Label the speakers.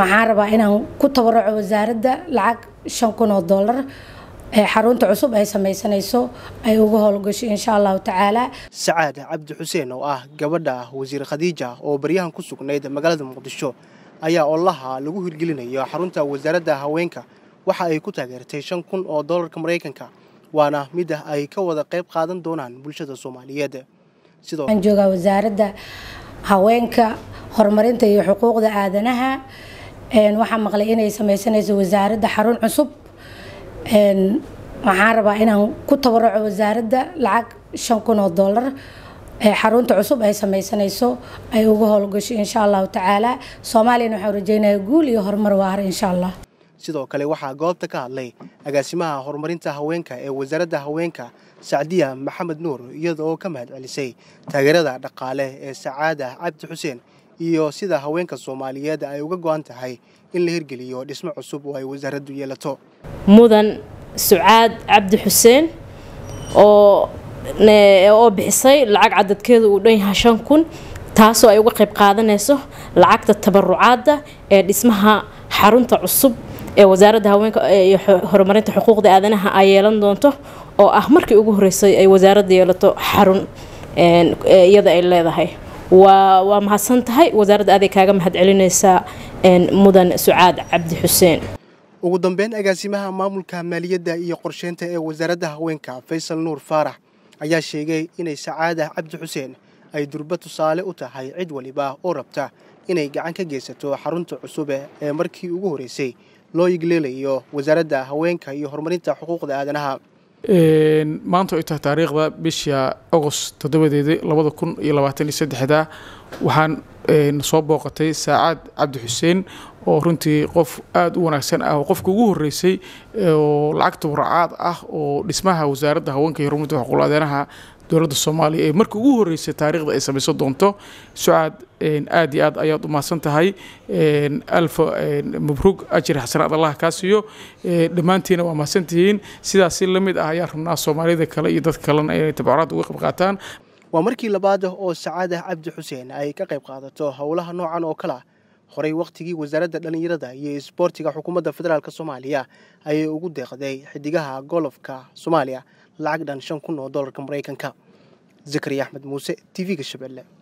Speaker 1: waxaan rabaa inaan ku tabaraco wasaaradda lacag shan kun oo doolar xarunta cusub ay samaysanayso ay uga howlgasho insha allahu tacaala
Speaker 2: sacaad cabdi xuseen oo ah gabadha wasiir khadiija oo baryahan ku sugnayd magaalada muqdisho ayaa oolaha lagu hirgelinayo xarunta wasaaradda haweenka waxa ay ku taageertay shan kun oo doolarka maraykanka waana mid ay ka wada qayb qaadan doonaan bulshada soomaaliyeed sidoogaan joogaa
Speaker 1: wasaaradda haweenka horumarinta iyo xuquuqda aadanaha waxaan maqlay inay samaysanayso wasaaradda xarun cusub waxaan rabaa inaan ku tabaraco wasaaradda lacag shan kun oo doolar ee xarunta cusub ay samaysanayso ay ugu howlgasho insha allahu tacaala soomaaliyana waxaan rajeynayaa guul iyo horumar waar insha allah
Speaker 2: sidoo kale waxaa goobta ka hadlay agaasimaha horumarinta haweenka ee wasaaradda haweenka sacdiya maxamed nuur iyada oo ka mahadcelisay taageerada dhaqaale ee sacaada cabdi xuseen iyo sida haweenka soomaaliyeed ay uga go-an tahay in la hirgeliyo dhismo cusub oo ay wasaaraddu yeelato
Speaker 3: mudan sucaad cabdi xuseen oo oo bixisay lacag cadadkeeda uu dhan yahay shan kun taasoo ay uga qayb qaadanayso lacagta tabarucaadda ee dhismaha xarunta cusub ee wasaaradda haweenka iyo horumarinta xuquuqda aadanaha ay yeelan doonto oo ah markii ugu horreysay ay wasaaradda yeelato xarun iyada ay leedahay waa mahadsan tahay wasaaradda aaday kaaga mahad mudan sucaad cabdi xuseen
Speaker 2: ugu dambeyn agaasimaha maamulka maaliyadda iyo qorsheynta ee wasaaradda haweenka faysal nuur faarax ayaa sheegay inay sacaada cabdi xuseen ay durba tusaale u tahay cid waliba oo rabta inay gacan ka geysato xarunta cusub ee markii ugu horreysay loo yigleelayo wasaaradda haweenka iyo horumarinta xuquuqda aadanaha
Speaker 4: maanta ay tahay taariikhda bisha agost toddobadeedi labada kun iyo labaatan iyo saddexda waxaan soo booqatay saacaad cabdi xuseen oo runtii qof aada u wanaagsan ah oo qofka ugu horreysay oo lacagta warcaad ah oo dhismaha wasaaradda haweenka iyo horumarinta waxquul adeeraha dowladda soomaaliya ee marka ugu horreysay taariikhda ay samaysan doonto sucaad aad iyo aad ayaad u mahadsan tahay alfa mabrug ajir xasanaad allaha kaa siiyo dhammaantiina waa mahadsantihiin sidaas si la mid ah ayaa rabnaa soomaalida kale iyo dad kalena inay tabacraad uga qayb qaataan waa markii labaad oo
Speaker 2: sacaada cabdi xuseen ay ka qayb qaadato howlaha noocan oo kale ah horey wakhtigii wasaaradda dhallinyarada iyo isboortiga xukuumadda federaalk soomaaliya ayay ugu deeqday xidigaha golofka soomaaliya lacagdhan shan kun oo dollarka maraykanka zakariya axmed muuse tv-ga shabeelle